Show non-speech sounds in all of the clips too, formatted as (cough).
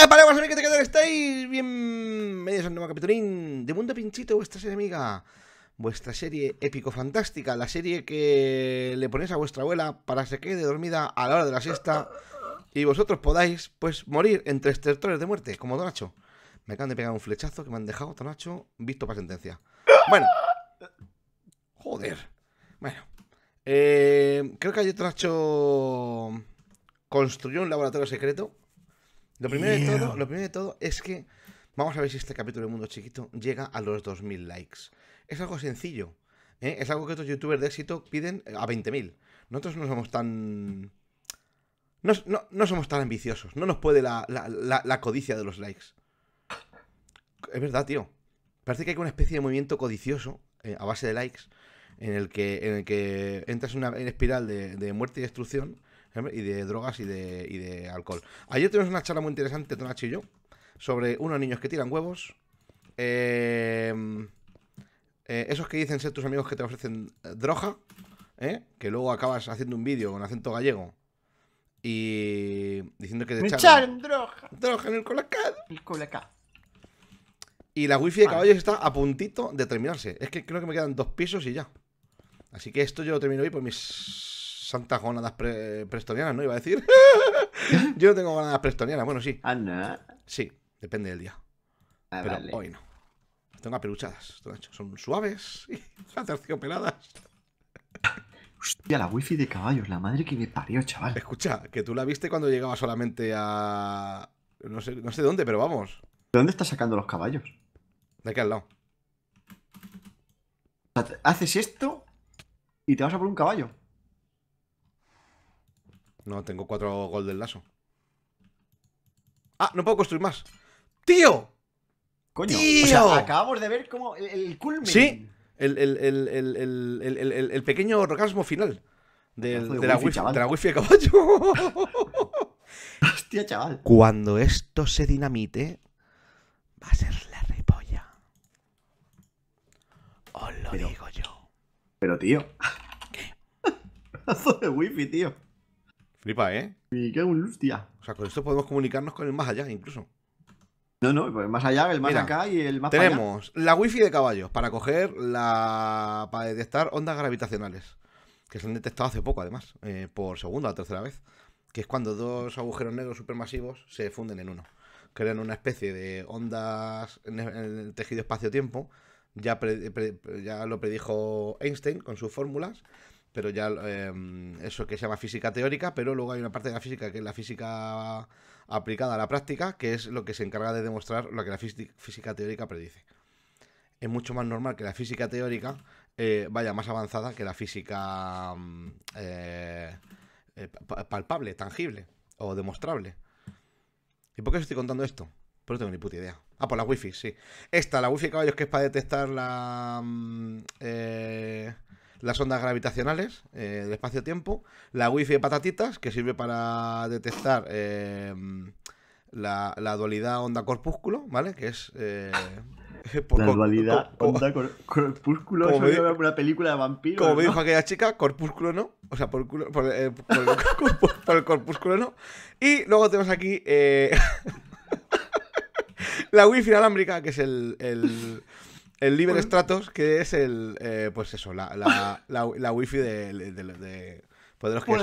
¡Hola, amigos, ¿qué tal estáis? Bienvenidos a un nuevo capitulín de Mundo Pinchito, vuestra serie amiga, vuestra serie épico-fantástica, la serie que le ponéis a vuestra abuela para que se quede dormida a la hora de la siesta y vosotros podáis, pues, morir entre estertores de muerte, como Donacho. Me acaban de pegar un flechazo que me han dejado, Donacho, visto para sentencia. Bueno, joder. Bueno, eh, creo que ayer Donacho construyó un laboratorio secreto lo primero, de todo, lo todo es que vamos a ver si este capítulo de Mundo Chiquito llega a los 2.000 likes. Es algo sencillo. ¿eh? Es algo que otros youtubers de éxito piden eh, a 20.000. Nosotros no somos tan... No, somos tan ambiciosos. No nos puede la, la, codicia de los likes. Es verdad, tío. Parece que hay una especie de movimiento codicioso eh, a base de likes en el que, en el que entras en una espiral de, de, muerte y destrucción y de drogas y de, alcohol. Ayer tuvimos una charla muy interesante, Tonachi y yo, sobre unos niños que tiran huevos. Em, eh, esos que dicen ser tus amigos que te ofrecen eh, droga, eh, que luego acabas haciendo un vídeo con acento gallego y diciendo que te echaron. droga. Droga en el colacado. El Y la wifi de caballos está a puntito de terminarse. Es que creo que me quedan dos pisos y ya. Así que esto yo lo termino hoy por mis santas gónadas prestonianas, ¿no? Iba a decir. (laughs) Yo no tengo gónadas prestonianas, bueno, sí. Ah, no. Sí, depende del día. Ah, pero hoy no. tengo apeluchadas, son suaves y (laughs) terciopeladas. Hostia, la wifi de caballos, la madre que me parió, chaval. Escucha, que tú la viste cuando llegaba solamente a. No sé, no sé dónde, pero vamos. ¿De dónde estás sacando los caballos? De aquí al lado. haces esto y te vas a por un caballo. No, tengo cuatro del lazo. Ah, no puedo construir más. ¡Tío! Coño, ¡Tío! O sea, acabamos de ver como el, el Sí, el, el, el, pequeño orgasmo final del, de, la wifi, de wifi a caballo. (laughs) Hostia, chaval. Cuando esto se dinamite, va a ser la repolla. Os lo digo yo. Pero, tío. ¿Qué? Lazo (laughs) de wifi, tío. Flipa, ¿eh? Y qué tía! O sea, con esto podemos comunicarnos con el más allá, incluso. No, no, pues más allá, el más acá y el más Tenemos allá. la wifi de caballos para coger la. para detectar ondas gravitacionales. Que se han detectado hace poco, además, eh, por segunda o tercera vez. Que es cuando dos agujeros negros supermasivos se funden en uno. Crean una especie de ondas en el tejido espacio-tiempo. Ya, ya lo predijo Einstein con sus fórmulas pero ya em, eso que se llama física teórica, pero luego hay una parte de la física que es la física aplicada a la práctica, que es lo que se encarga de demostrar lo que la física teórica predice. Es mucho más normal que la física teórica eh, vaya más avanzada que la física mm, eh, eh, palpable, tangible o demostrable. ¿Y por qué os estoy contando esto? Pero pues no tengo ni puta idea. Ah, por la wifi, sí. Esta, la wifi, caballos, que es para detectar la... Mm, las ondas gravitacionales eh, espacio-tiempo, la wifi de patatitas, que sirve para detectar eh, la, dualidad onda-corpúsculo, ¿vale? Que es... Eh, (laughs) la dualidad onda corpúsculo como una película de vampiros como me dijo aquella chica corpúsculo no o sea por, el, eh, (laughs) corpúsculo no y luego tenemos aquí (laughs) la wifi inalámbrica que es el el Libre estratos que es el. Eh, pues eso, la, (laughs) la, la, wifi de, de, de, pues pues (laughs)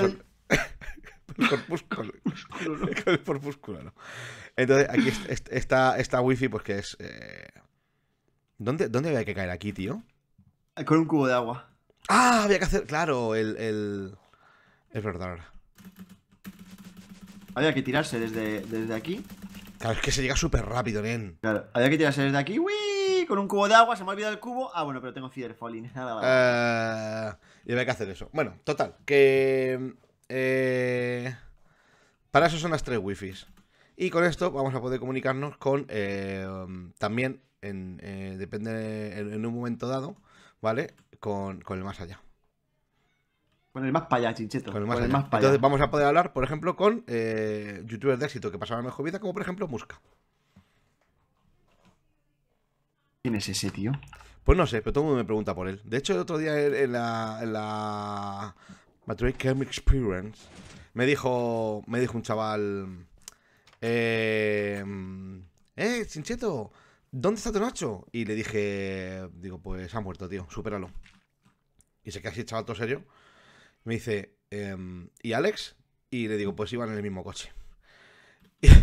el corpúsculo. (laughs) Entonces, aquí está esta wifi, pues que es. Eh, ¿Dónde, ¿Dónde había que caer aquí, tío? Con un cubo de agua. Ah, había que hacer. Claro, el. el... Es verdad. Había que tirarse desde, desde aquí. Claro, es que se llega súper rápido, bien. Claro, había que tirarse desde aquí. ¡Wii! con un cubo de agua, se me ha olvidado el cubo. Ah, bueno, pero tengo Feeder (laughs) Nada, vale. Eh, y había que hacer eso. Bueno, total, que. Eh, para eso son las tres wifis. Y con esto vamos a poder comunicarnos con. Eh, también, en, depende, en, un momento dado, ¿vale? Con, el más allá. Con el más allá, Entonces vamos a poder hablar, por ejemplo, con youtubers de éxito que pasaban mejor vida, como por ejemplo Musca. ¿Quién es ese tío? Pues no sé, pero todo el mundo me pregunta por él. De hecho, el otro día en la, la Experience me dijo, me dijo un chaval... Eh, eh, Chincheto. ¿dónde está tu Nacho? Y le dije, digo, pues ha muerto, tío, supéralo. Y se que así, chaval, todo serio. Me dice, em, ¿y Alex? Y le digo, pues iban en el mismo coche. (laughs)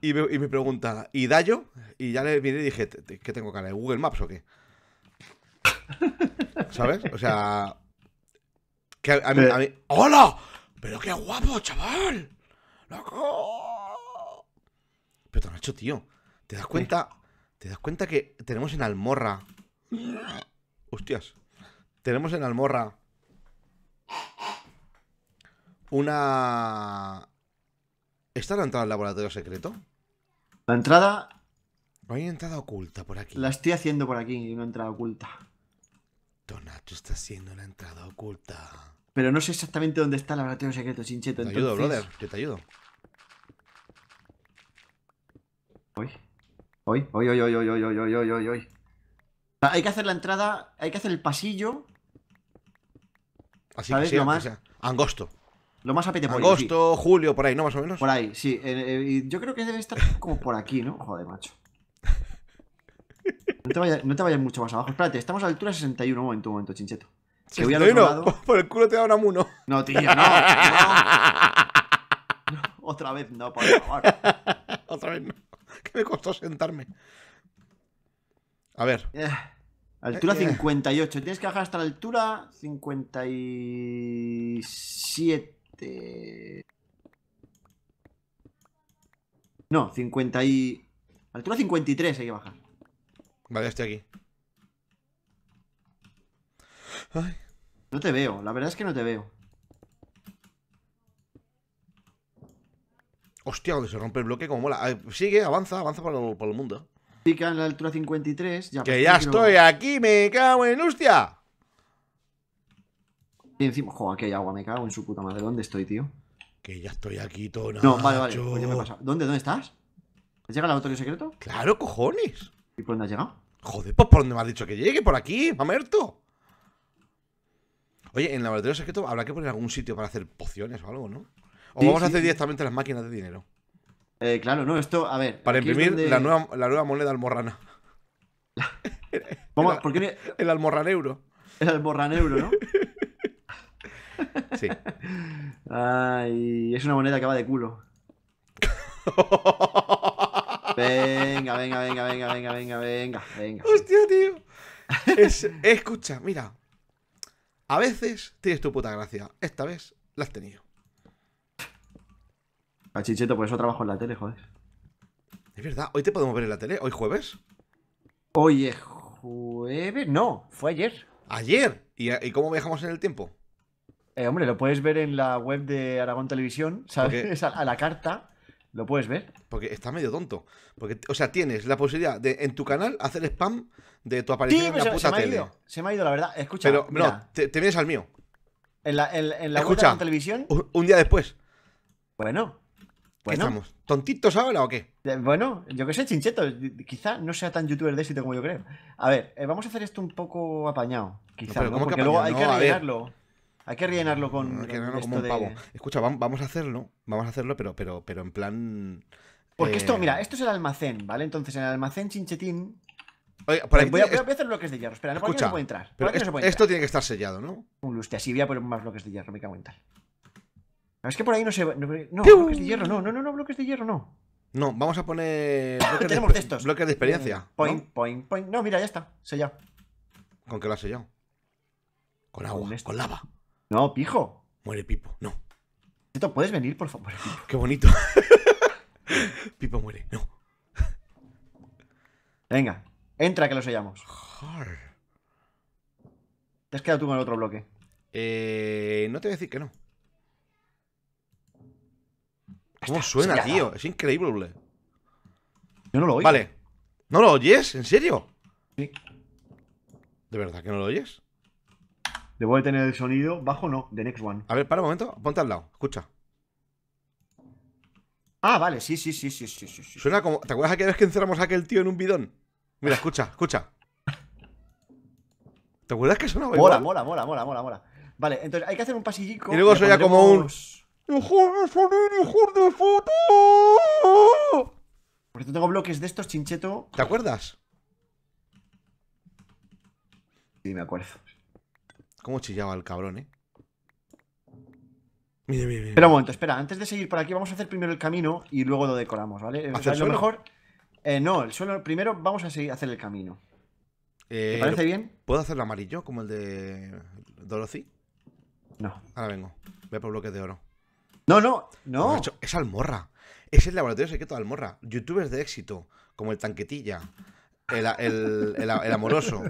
Y me, pregunta, ¿y Dayo? Y ya le vine y dije, ¿qué tengo cara de Google Maps o qué? (laughs) ¿Sabes? O sea. ¡Hola! ¡Pero qué guapo, chaval! ¡Loco! Pero hecho, tío, ¿te das cuenta? ¿Te das cuenta que tenemos en Almorra? Hostias. Tenemos en Almorra una ¿Está la entrada al laboratorio secreto? La entrada. Hay una entrada oculta por aquí. La estoy haciendo por aquí, una entrada oculta. Tona, tú estás haciendo una entrada oculta. Pero no sé exactamente dónde está el laboratorio secreto, Sincheto. Te ayudo, brother. Yo te ayudo. Hoy. Hoy, hoy, hoy, hoy, hoy, hoy, hoy, hoy, hoy, ah, Hay que hacer la entrada, hay que hacer el pasillo. Así que más... sea. angosto. Lo más por Agosto, julio, por ahí, ¿no? Más o menos. Por ahí, sí. Eh, eh, yo creo que debe estar como por aquí, ¿no? Joder, macho. No te, vayas, mucho más abajo. Espérate, estamos a la altura 61. Un momento, un momento, chincheto. Que voy Por el culo te da una amuno No, tío, no, Otra vez no, por favor. (laughs) Otra vez no. qué me costó sentarme. A ver. Eh, altura 58. Tienes que bajar hasta la altura 57. Este, no, 50 y... Altura 53 hay que bajar. Vale, estoy aquí. No te veo, la verdad es que no te veo. Hostia, donde se rompe el bloque, como mola. sigue, avanza, avanza por el, mundo. Pica en la altura 53. Ya, que ya estoy aquí, me cago en hostia. Y encima, joder aquí hay agua, me cago en su puta madre. ¿Dónde estoy, tío? Que ya estoy aquí, todo No, vale, vale. Pues me ¿Dónde, dónde estás? ¿Has llegado al laboratorio secreto? Claro, cojones. ¿Y por dónde has llegado? Joder, pues por dónde me has dicho que llegue, por aquí, mamerto. Oye, en el laboratorio secreto habrá que poner algún sitio para hacer pociones o algo, ¿no? O vamos a hacer directamente las máquinas de dinero. Eh, claro, no, esto, a ver. Para imprimir la, nueva, la nueva moneda almorrana. (laughs) El, ¿Por El almorraneuro, euro. El ¿no? (laughs) Sí. (laughs) Ay, es una moneda que va de culo. Venga, venga, venga, venga, venga, venga, venga, Hostia, tío. escucha, mira. A veces tienes tu puta gracia. Esta vez la has tenido. Pachicheto, por eso trabajo en la tele, joder. Es verdad, hoy te podemos ver en la tele, hoy jueves. Hoy es jueves. No, fue ayer. Ayer. ¿Y, y cómo viajamos en el tiempo? Eh, hombre, lo puedes ver en la web de Aragón Televisión, (laughs) ¿sabes? A, la carta, lo puedes ver. Porque está medio tonto. Porque, o sea, tienes la posibilidad de en tu canal hacer spam de tu aparición en la se, puta tele. ido, se me ha ido, la verdad. Escucha. Pero te, vienes al mío. En la, web de Aragón Televisión. Un, día después. Bueno. Bueno. estamos? ¿Tontitos ahora o qué? Bueno, yo que sé, chinchetos. Quizá no sea tan youtuber de éxito como yo creo. A ver, eh, vamos a hacer esto un poco apañado. Quizá, luego hay que hay que rellenarlo con. rellenarlo como un pavo. Escucha, vamos a hacerlo, vamos a hacerlo, pero, pero, pero en plan. Porque esto, eh, mira, esto es el almacén, ¿vale? Entonces, en el almacén Chinchetín. voy, a, hacer bloques de hierro. Espera, no, Escucha, no puede entrar. esto tiene que estar sellado, ¿no? Un lustre, así voy a poner más bloques de hierro, me cago en tal. es que por ahí no se. No, no bloques de hierro, no, no, no, no, bloques de hierro, no. No, vamos a poner. (coughs) Bloques Tenemos de, estos. Bloques de experiencia. Point, ¿no? point, point. No, mira, ya está. Sellado. ¿Con qué lo has sellado? Con agua, este. con lava. No, pijo. Muere Pipo, no. Tito, ¿puedes venir, por favor? (gasps) Qué bonito. (laughs) Pipo muere, no. Venga, entra que los sellamos. Te has quedado tú con el otro bloque. Eh, no te voy a decir que no. ¿Cómo suena, tío? Es increíble. Yo no lo oigo. Vale. ¿No lo oyes? ¿En serio? Sí. ¿De verdad que no lo oyes? Debo de tener el sonido bajo, no, de Next One. A ver, para un momento, ponte al lado, escucha. Ah, vale, sí, sí, sí, sí, sí, sí. Suena como. ¿Te acuerdas aquella vez que encerramos a aquel tío en un bidón? Mira, (laughs) escucha, escucha. ¿Te acuerdas que suena mola, Mola, mola, mola, mola, mola. Vale, entonces hay que hacer un pasillico. Y luego suena como un. Mejor de sonido, mejor de foto! Por eso tengo bloques de estos, chincheto. ¿Te acuerdas? Sí, me acuerdo. ¿Cómo chillaba el cabrón, eh? Mire, mire, mire. Espera un momento, espera. Antes de seguir por aquí, vamos a hacer primero el camino y luego lo decoramos, ¿vale? O sea, lo mejor. Eh, no, el suelo. Primero vamos a seguir, hacer el camino. ¿Te eh, parece bien? ¿Puedo hacerlo amarillo, como el de Dorothy? No. Ahora vengo. Voy por bloques de oro. No, no, no. Pues, es almorra. Es el laboratorio secreto de almorra. Youtubers de éxito, como el tanquetilla, el, el, el amoroso.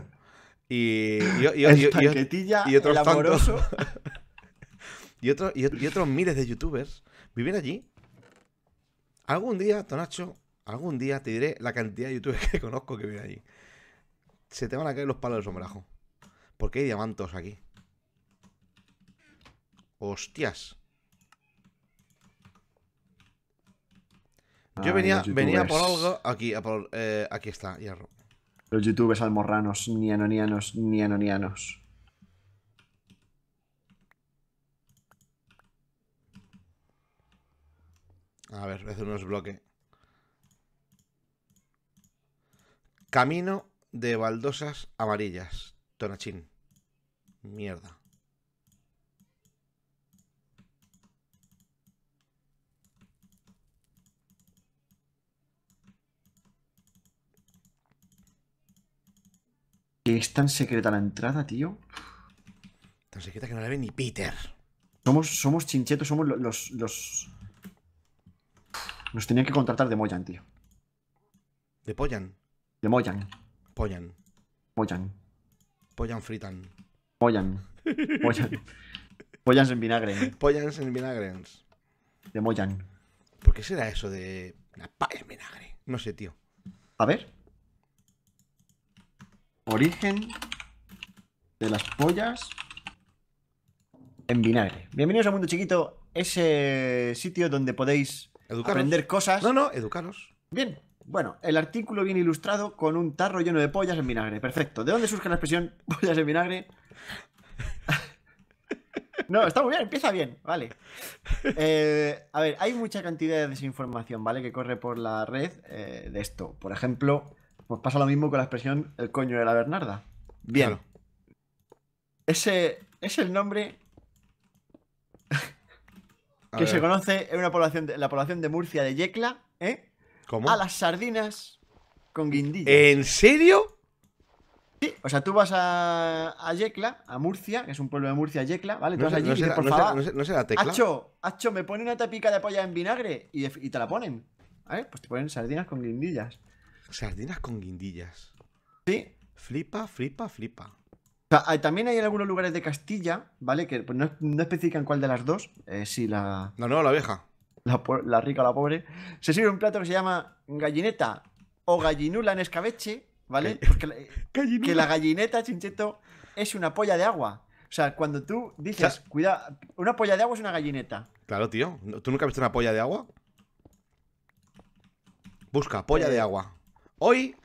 Y, y, y otros Tantos, (laughs) y, otros miles de youtubers viven allí. Algún día, Tonacho, algún día te diré la cantidad de youtubers (laughs) que conozco que viven allí. Se te van a caer los palos de sombrajo. Porque hay diamantos aquí. Hostias. Yo ah, venía, venía por algo. Aquí, eh, aquí está, hierro. Los youtubers almorranos, nianonianos, nianonianos. A ver, hacer unos bloques. Camino de baldosas amarillas. Tonachín. Mierda. Que es tan secreta la entrada, tío. Tan secreta que no la ve ni Peter. Somos, somos chinchetos, somos los, los... Nos tenían que contratar de Moyan, tío. ¿De Poyan? De Moyan. Poyan. Poyan Poyan fritan. Poyan Poyan (laughs) Poyans en vinagre. Poyans en vinagre. De Moyan. ¿Por qué será eso de La en vinagre? No sé, tío. A ver. Origen de las pollas en vinagre. Bienvenidos a Mundo Chiquito, ese sitio donde podéis aprender cosas. No, no, educaros. Bien. Bueno, el artículo viene ilustrado con un tarro lleno de pollas en vinagre. Perfecto. ¿De dónde surge la expresión (laughs) pollas en vinagre? (laughs) No, está muy bien, empieza bien, vale. Eh, a ver, hay mucha cantidad de desinformación, ¿vale? Que corre por la red eh, de esto. Por ejemplo, pues pasa lo mismo con la expresión el coño de la Bernarda. Bien. Ese es el nombre que se conoce en una población de, la población de Murcia de Yecla, ¿eh? ¿Cómo? A las sardinas con guindillas ¿En serio? Sí, o sea, tú vas a, Yecla, a Murcia, que es un pueblo de Murcia, Yecla, ¿vale? Tú no vas la tecla. Acho, me pone una tapica de polla en vinagre y, y te la ponen. Pues te ponen sardinas con guindillas. Sardinas con guindillas. Sí. Flipa, flipa, flipa. O sea, también hay en algunos lugares de Castilla, ¿vale? Que pues, no, especifican cuál de las dos. Eh, si la. No, no, la vieja. La, rica o la pobre. Se sirve un plato que se llama gallineta o gallinula en escabeche, ¿vale? la, eh, que la gallineta, chincheto, es una polla de agua. O sea, cuando tú dices, Cuidado una polla de agua es una gallineta. Claro, tío. ¿Tú nunca has visto una polla de agua? Busca, polla eh, de agua. Hoy,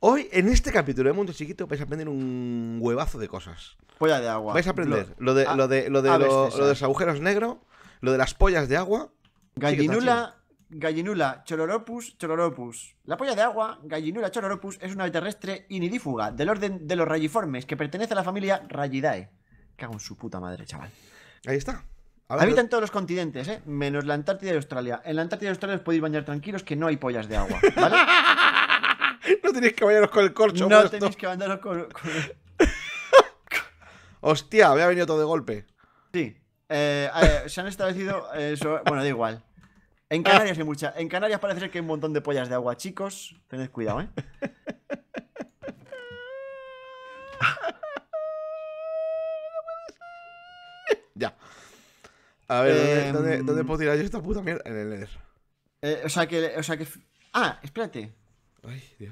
hoy en este capítulo de Mundo Chiquito vais a aprender un huevazo de cosas. Polla de agua. Vais a aprender lo, de, los agujeros negros, lo de las pollas de agua. Gallinula, gallinula, chororopus chororopus. La polla de agua, gallinula, chororopus es una ave terrestre inidífuga del orden de los rayiformes que pertenece a la familia Rayidae. Cago en su puta madre, chaval. Ahí está. Habitan todos los continentes, ¿eh? menos la Antártida y Australia. En la Antártida y Australia os podéis bañar tranquilos que no hay pollas de agua, (laughs) ¿vale? no tenéis que bañaros con el corcho. No tenéis que bañaros con, el... Hostia, había venido todo de golpe. Sí. Eh, se han establecido. Eh, bueno, da igual. En ah. Canarias hay mucha. En Canarias parece ser que hay un montón de pollas de agua, chicos. Tened cuidado, ¿eh? (laughs) ya. A ver, ¿dónde, dónde, em, puedo tirar yo esta puta mierda? En el Nether. Eh, o sea que. O sea que... Ah, espérate.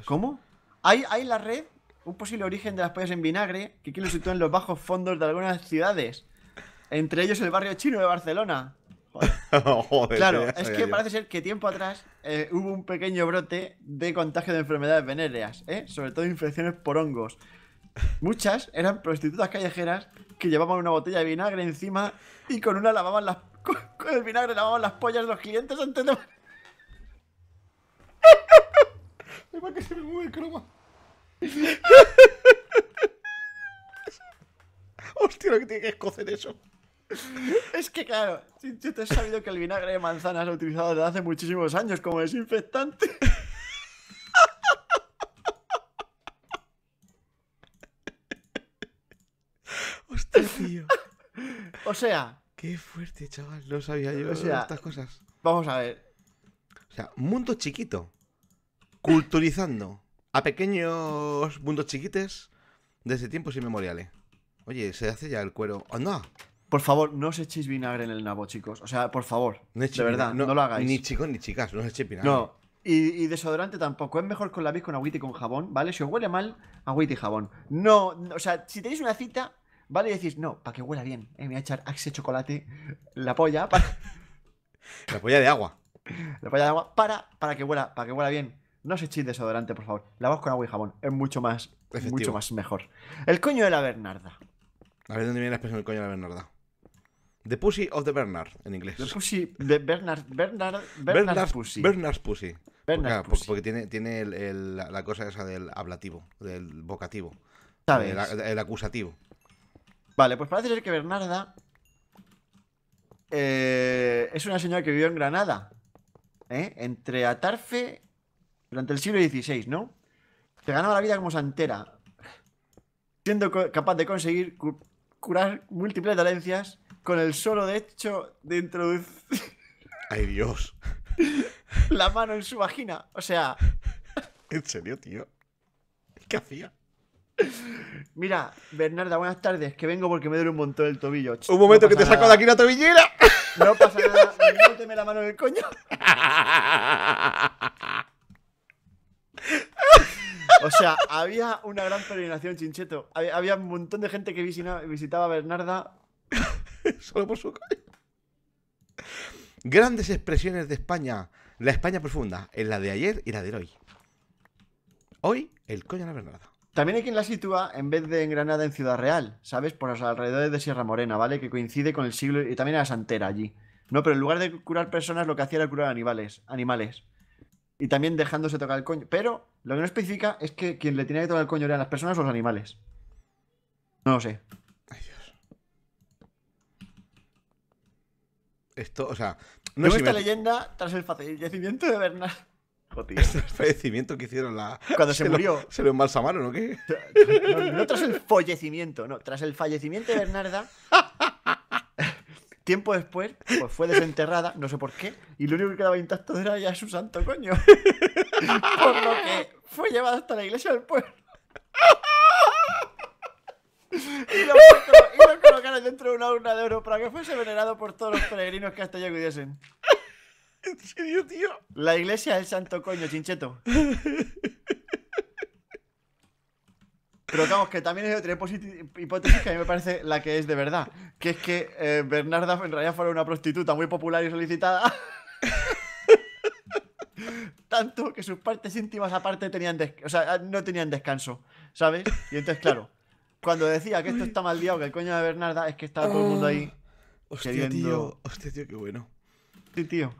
¿Cómo? Hay, hay la red un posible origen de las pollas en vinagre que aquí lo sitúa en los bajos fondos de algunas ciudades. Entre ellos el barrio chino de Barcelona. Joder, (laughs) claro, es que parece ser que tiempo atrás eh, hubo un pequeño brote de contagio de enfermedades venéreas, ¿eh? sobre todo infecciones por hongos. Muchas eran prostitutas callejeras que llevaban una botella de vinagre encima y con una lavaban las. (laughs) Con el vinagre lavaban las pollas de los clientes antes de. (laughs) Porque que se me mueve el croma. Hostia, lo que tiene que escocer eso. Es que claro, yo te he sabido que el vinagre de manzana se ha utilizado desde hace muchísimos años como desinfectante. Hostia, tío. O sea. Qué fuerte, chaval. No sabía yo o sea, estas cosas. Vamos a ver. O sea, mundo chiquito culturizando a pequeños mundos chiquites desde tiempos inmemoriales. Oye, se hace ya el cuero. no Por favor, no os echéis vinagre en el nabo, chicos. O sea, por favor. de verdad, no, lo hagáis. Ni chicos ni chicas, no os echéis vinagre. No. Y, desodorante tampoco. Es mejor con la vez con agüita y con jabón, ¿vale? Si os huele mal, agüita y jabón. No, o sea, si tenéis una cita, ¿vale? Y decís, no, para que huela bien. Eh, me voy a echar Axe chocolate, la polla. Para... (laughs) la polla de agua. La polla de agua para, para, que, huela, para que huela bien. No se echéis desodorante, por favor. voz con agua y jabón. Es mucho más, mucho más mejor. El coño de la Bernarda. A ver dónde viene la expresión del coño de la Bernarda. The Pussy of the Bernard, en inglés. The Pussy de Bernard, Bernard, Bernard, Pussy. Bernard Pussy. porque, porque, tiene, tiene la cosa esa del ablativo, del vocativo. ¿Sabes? El, acusativo. Vale, pues parece ser que Bernarda eh, es una señora que vivió en Granada. ¿eh? Entre Atarfe durante el siglo XVI, ¿no? Se ganaba la vida como santera, siendo capaz de conseguir curar múltiples dolencias con el solo de hecho de introducir. (laughs) ¡Ay, Dios! La mano en su vagina. O sea. (laughs) ¿En serio, tío? ¿Qué hacía? Mira, Bernarda, buenas tardes. Que vengo porque me duele un montón el tobillo. Un momento que te saco de aquí la tobillera. No pasa nada. (laughs) Méteme la mano en el coño. O sea, había una gran peregrinación, Chincheto. Había, un montón de gente que visitaba visitaba Bernarda. (laughs) Solo por su coño. Grandes expresiones de España. La España profunda, en la de ayer y la de hoy. Hoy, el coño de la Bernarda. También hay quien la sitúa en vez de en Granada, en Ciudad Real, ¿sabes? Por los alrededores de Sierra Morena, ¿vale? Que coincide con el siglo y también a la Santera allí. No, pero en lugar de curar personas, lo que hacía era curar animales. animales y también dejándose tocar el coño. Pero lo que no especifica es que quien le tenía que tocar el coño eran las personas o los animales. No lo sé. Ay, Dios. Esto, o sea. No es esta leyenda tras el fallecimiento de Bernard. Joder. el este (laughs) fallecimiento que hicieron la. Cuando se, (laughs) murió. se lo embalsamaron, ¿o qué? No, no, tras el fallecimiento, no. Tras el fallecimiento de Bernarda, (laughs) Tiempo después, pues fue desenterrada, no sé por qué, y lo único que quedaba intacto era ya su santo coño. (laughs) por lo que fue llevada hasta la iglesia del pueblo. Y lo, y lo, colocaron dentro de una urna de oro para que fuese venerado por todos los peregrinos que hasta allí acudiesen. ¿En serio, tío? La iglesia del santo coño, chincheto. Pero vamos, que también hay otra hipótesis que a mí me parece la que es de verdad. Que es que eh, Bernarda en realidad fuera una prostituta muy popular y solicitada. (laughs) Tanto que sus partes íntimas aparte tenían no tenían descanso, ¿sabes? Y entonces, claro, cuando decía que esto está mal que el coño de Bernarda, es que estaba todo el mundo ahí. Hostia, tío, hostia, tío, qué bueno.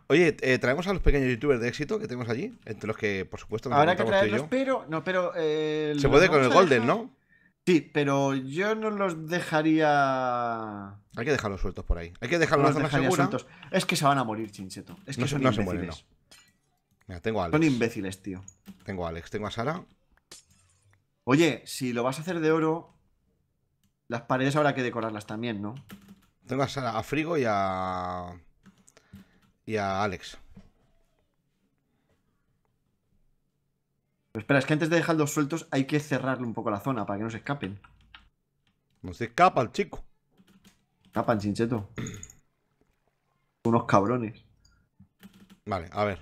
Oye, eh, traemos a los pequeños youtubers de éxito que tenemos allí, entre los que, por supuesto, nos Habrá que traerlos, pero. No, pero. Eh, se puede con el Golden, ¿no? Sí, pero yo no los dejaría. Hay que dejarlos sueltos por ahí. Hay que dejarlos en Es que se van a morir, Chincheto. Es que son no Se mueren, Mira, tengo a Alex. Son imbéciles, tío. Tengo a Alex, tengo a Sara. Oye, si lo vas a hacer de oro, las paredes habrá que decorarlas también, ¿no? Tengo a Sara, a Frigo y a y a Alex. Pero espera, es que antes de dejarlos sueltos hay que cerrarle un poco la zona para que no se escapen. No se escapa el chico. Escapan, chincheto. (clears throat) Unos cabrones. Vale, a ver.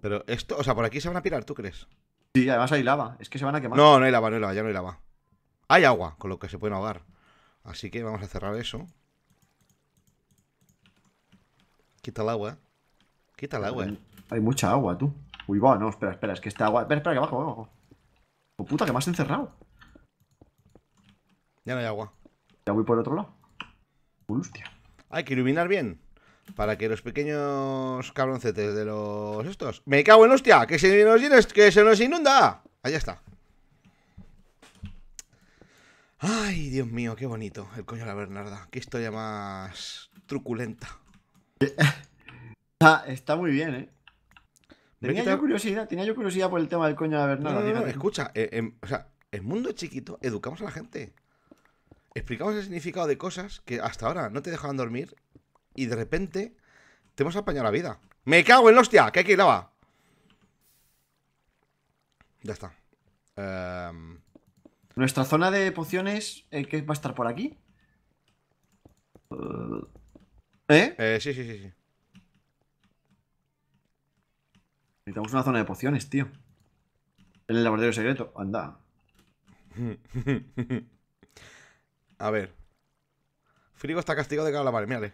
Pero esto, o sea, por aquí se van a pirar, ¿tú crees? Sí, además hay lava. Es que se van a quemar. No, no hay lava, no hay lava, ya no hay lava. Hay agua, con lo que se pueden ahogar. Así que vamos a cerrar eso. Quita el agua. Quita el agua. Eh. Hay mucha agua, tú. Uy, va, no, espera, espera, es que esta agua. Espera, espera, que abajo, abajo. Oh, puta, que me has encerrado. Ya no hay agua. Ya voy por otro lado. Hostia. Hay que iluminar bien. Para que los pequeños cabroncetes de los estos. ¡Me cago en hostia! ¡Que se nos, que se nos inunda! Allá está. Ay, Dios mío, qué bonito. El coño de la Bernarda. Qué historia más truculenta está, muy bien, ¿eh? Tenía yo, curiosidad, tenía yo curiosidad por el tema del coño de Bernardo. No, escucha, eh, em, o sea, el mundo es chiquito, educamos a la gente. Explicamos el significado de cosas que hasta ahora no te dejaban dormir y de repente te hemos apañado la vida. ¡Me cago en hostia! ¡Que hay que Ya está. Em, Nuestra zona de pociones, eh, ¿qué va a estar por aquí? Eh, ¿Eh? ¿Eh? sí, sí, sí, sí. Necesitamos una zona de pociones, tío. En El laboratorio secreto, anda. (laughs) A ver. Frigo está castigado de cada mírale.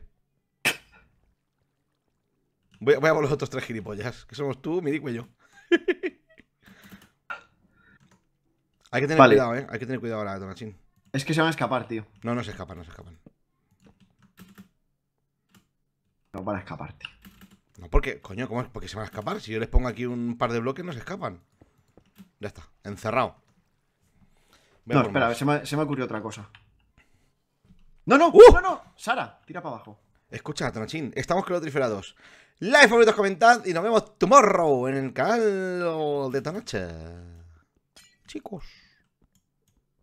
Voy, voy a por los otros tres gilipollas, que somos tú, me y yo. (laughs) Hay que tener cuidado, eh. Hay que tener cuidado ahora, Donachín Es que se van a escapar, tío. No, no se escapan, no se escapan. No van a escaparte. No, porque, coño, ¿cómo es? Porque se van a escapar. Si yo les pongo aquí un par de bloques, no se escapan. Ya está, encerrado. no, espera, se me, se me, ocurrió otra cosa. ¡No, no! ¡Uh! ¡No, no! Sara, tira para abajo. Escucha, Tanachín, estamos que los triferados. Like, favoritos, comentad y nos vemos tomorrow en el canal de Tanache. Chicos.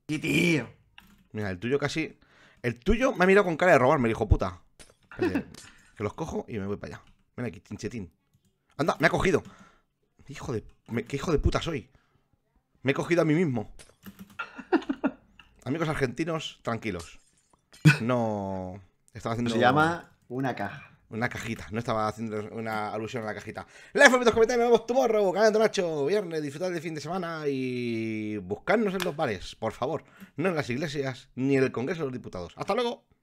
Sí, tío. Mira, el tuyo casi. El tuyo me ha mirado con cara de robar, me dijo puta. (laughs) Que los cojo y me voy para allá. Ven aquí, chinchetín. Anda, me ha cogido. Hijo de... ¿Qué hijo de puta soy? Me he cogido a mí mismo. (laughs) Amigos argentinos, tranquilos. No... Estaba haciendo... Se llama una caja. Una cajita, no estaba haciendo una alusión a la cajita. Like, favoritos, comentarios, nos vemos tomorrow, canal Nacho, viernes, disfrutar de fin de semana y buscarnos en los bares, por favor. No en las iglesias ni en el Congreso de los Diputados. ¡Hasta luego!